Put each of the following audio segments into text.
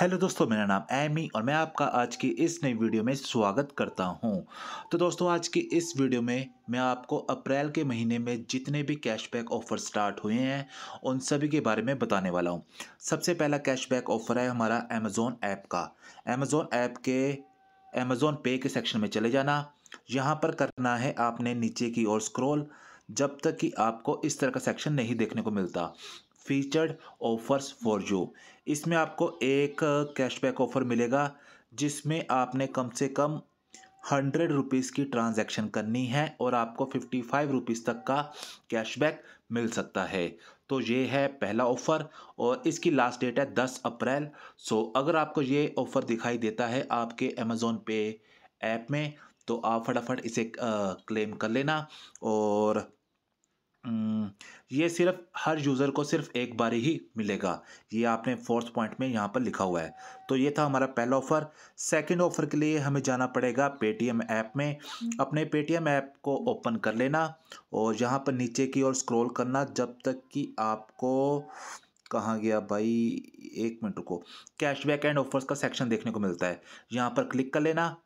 Hello दोस्तों मेरा नाम एमी और मैं आपका आज की इस नई वीडियो में स्वागत करता हूं तो दोस्तों आज की इस वीडियो में मैं आपको अप्रैल के महीने में जितने भी कैशबैक ऑफ़र स्टार्ट हुए हैं उन सभी के बारे में बताने वाला हूं सबसे पहला कैशबैक ऑफ़र है हमारा अमेज़ोन ऐप का अमेज़ोन ऐप के अमेज़ोन पे के सेक्शन में चले जाना यहाँ पर करना है आपने नीचे की ओर स्क्रोल जब तक कि आपको इस तरह का सेक्शन नहीं देखने को मिलता फीचर्ड ऑफ़र्स फॉर यू इसमें आपको एक कैशबैक ऑफ़र मिलेगा जिसमें आपने कम से कम हंड्रेड रुपीज़ की ट्रांजैक्शन करनी है और आपको फिफ्टी फाइव रुपीज़ तक का कैशबैक मिल सकता है तो ये है पहला ऑफ़र और इसकी लास्ट डेट है दस अप्रैल सो अगर आपको ये ऑफ़र दिखाई देता है आपके अमेज़ोन पे ऐप में तो आप फटाफट इसे क्लेम कर लेना और हम्म, ये सिर्फ हर यूज़र को सिर्फ एक बार ही मिलेगा ये आपने फोर्थ पॉइंट में यहाँ पर लिखा हुआ है तो ये था हमारा पहला ऑफ़र सेकंड ऑफ़र के लिए हमें जाना पड़ेगा पेटीएम ऐप में हम्म। अपने पेटीएम ऐप को ओपन कर लेना और यहाँ पर नीचे की ओर स्क्रॉल करना जब तक कि आपको कहाँ गया भाई एक मिनट रुको कैशबैक एंड ऑफर्स का सेक्शन देखने को मिलता है यहाँ पर क्लिक कर लेना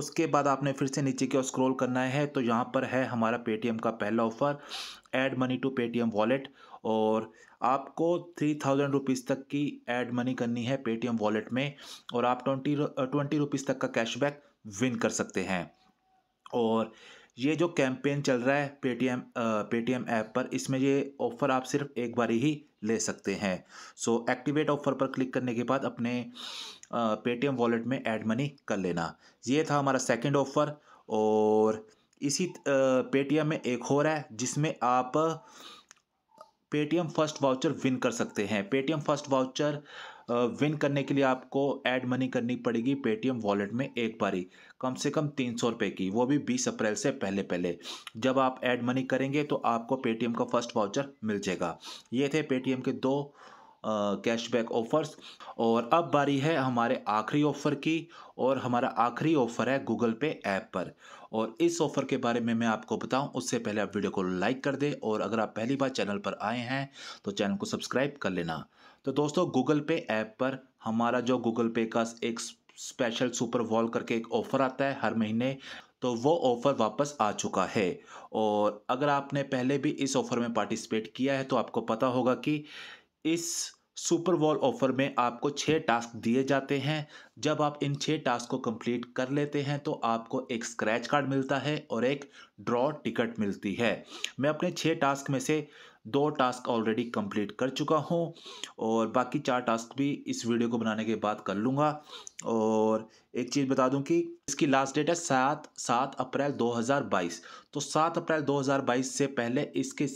उसके बाद आपने फिर से नीचे की ओर स्क्रॉल करना है तो यहाँ पर है हमारा पेटीएम का पहला offer add money to Paytm wallet और आपको थ्री थाउजेंड रुपीज़ तक की ऐड मनी करनी है पेटीएम वॉलेट में और आप ट्वेंटी ट्वेंटी रुपीज़ तक का कैशबैक विन कर सकते हैं और ये जो कैंपेन चल रहा है पेटीएम पेटीएम ऐप पर इसमें ये ऑफ़र आप सिर्फ एक बार ही ले सकते हैं सो एक्टिवेट ऑफ़र पर क्लिक करने के बाद अपने पेटीएम वॉलेट में ऐड मनी कर लेना ये था हमारा सेकंड ऑफ़र और इसी पेटीएम में एक और है जिसमें आप पेटीएम फर्स्ट वाउचर विन कर सकते हैं पेटीएम फर्स्ट वाउचर विन करने के लिए आपको ऐड मनी करनी पड़ेगी पेटीएम वॉलेट में एक बारी कम से कम तीन सौ रुपये की वो भी बीस अप्रैल से पहले पहले जब आप ऐड मनी करेंगे तो आपको पेटीएम का फर्स्ट वाउचर मिल जाएगा ये थे पेटीएम के दो कैशबैक ऑफ़र्स और अब बारी है हमारे आखिरी ऑफ़र की और हमारा आखिरी ऑफ़र है गूगल पे ऐप पर और इस ऑफ़र के बारे में मैं आपको बताऊं उससे पहले आप वीडियो को लाइक कर दें और अगर आप पहली बार चैनल पर आए हैं तो चैनल को सब्सक्राइब कर लेना तो दोस्तों गूगल पे ऐप पर हमारा जो गूगल पे का एक स्पेशल सुपर वॉल करके एक ऑफ़र आता है हर महीने तो वो ऑफ़र वापस आ चुका है और अगर आपने पहले भी इस ऑफ़र में पार्टिसिपेट किया है तो आपको पता होगा कि इस सुपर वॉल ऑफर में आपको छः टास्क दिए जाते हैं जब आप इन छः टास्क को कंप्लीट कर लेते हैं तो आपको एक स्क्रैच कार्ड मिलता है और एक ड्रॉ टिकट मिलती है मैं अपने छः टास्क में से दो टास्क ऑलरेडी कंप्लीट कर चुका हूं और बाकी चार टास्क भी इस वीडियो को बनाने के बाद कर लूँगा और एक चीज़ बता दूँ कि इसकी लास्ट डेट है सात सात अप्रैल दो तो सात अप्रैल दो से पहले इसके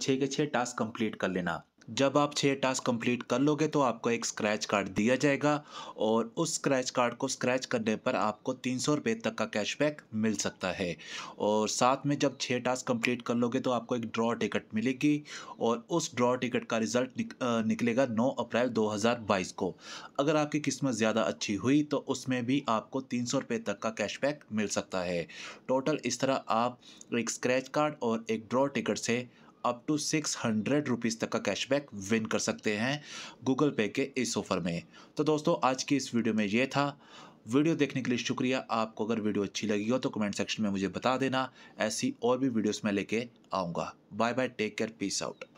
छः के छः टास्क कंप्लीट कर लेना जब आप छः टास्क कंप्लीट कर लोगे तो आपको एक स्क्रैच कार्ड दिया जाएगा और उस स्क्रैच कार्ड को स्क्रैच करने पर आपको तीन सौ रुपये तक का कैशबैक मिल सकता है और साथ में जब छः टास्क कंप्लीट कर लोगे तो आपको एक ड्रॉ टिकट मिलेगी और उस ड्रॉ टिकट का रिज़ल्ट निक, निकलेगा नौ अप्रैल दो हज़ार बाईस को अगर आपकी किस्मत ज़्यादा अच्छी हुई तो उसमें भी आपको तीन सौ रुपये तक का कैशबैक मिल सकता है टोटल इस तरह आप एक स्क्रैच कार्ड और एक ड्रॉ टिकट से up to six hundred rupees तक का कैशबैक विन कर सकते हैं गूगल पे के इस ऑफ़र में तो दोस्तों आज की इस वीडियो में ये था वीडियो देखने के लिए शुक्रिया आपको अगर वीडियो अच्छी लगी हो तो कमेंट सेक्शन में मुझे बता देना ऐसी और भी वीडियोस मैं लेके आऊँगा bye bye take care peace out